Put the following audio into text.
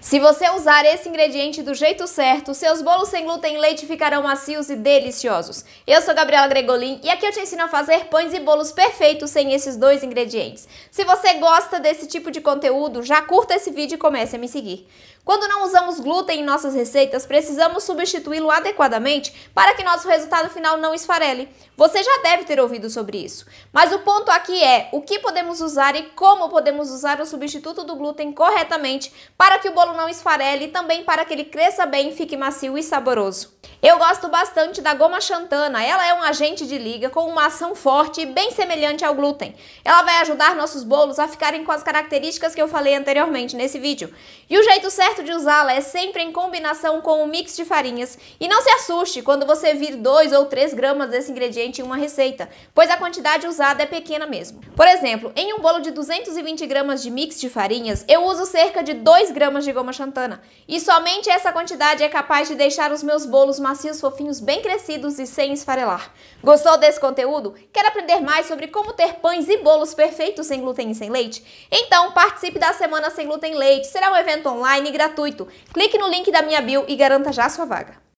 Se você usar esse ingrediente do jeito certo, seus bolos sem glúten e leite ficarão macios e deliciosos. Eu sou Gabriela Gregolin e aqui eu te ensino a fazer pães e bolos perfeitos sem esses dois ingredientes. Se você gosta desse tipo de conteúdo, já curta esse vídeo e comece a me seguir. Quando não usamos glúten em nossas receitas, precisamos substituí-lo adequadamente para que nosso resultado final não esfarele. Você já deve ter ouvido sobre isso. Mas o ponto aqui é o que podemos usar e como podemos usar o substituto do glúten corretamente para que o bolo não esfarele e também para que ele cresça bem, fique macio e saboroso. Eu gosto bastante da goma xantana, ela é um agente de liga com uma ação forte e bem semelhante ao glúten. Ela vai ajudar nossos bolos a ficarem com as características que eu falei anteriormente nesse vídeo. E o jeito certo de usá-la é sempre em combinação com um mix de farinhas. E não se assuste quando você vir 2 ou 3 gramas desse ingrediente em uma receita, pois a quantidade usada é pequena mesmo. Por exemplo, em um bolo de 220 gramas de mix de farinhas, eu uso cerca de 2 gramas de Goma Xantana. E somente essa quantidade é capaz de deixar os meus bolos macios, fofinhos, bem crescidos e sem esfarelar. Gostou desse conteúdo? Quer aprender mais sobre como ter pães e bolos perfeitos sem glúten e sem leite? Então participe da Semana Sem Glúten e Leite. Será um evento online gratuito. Clique no link da minha bio e garanta já sua vaga.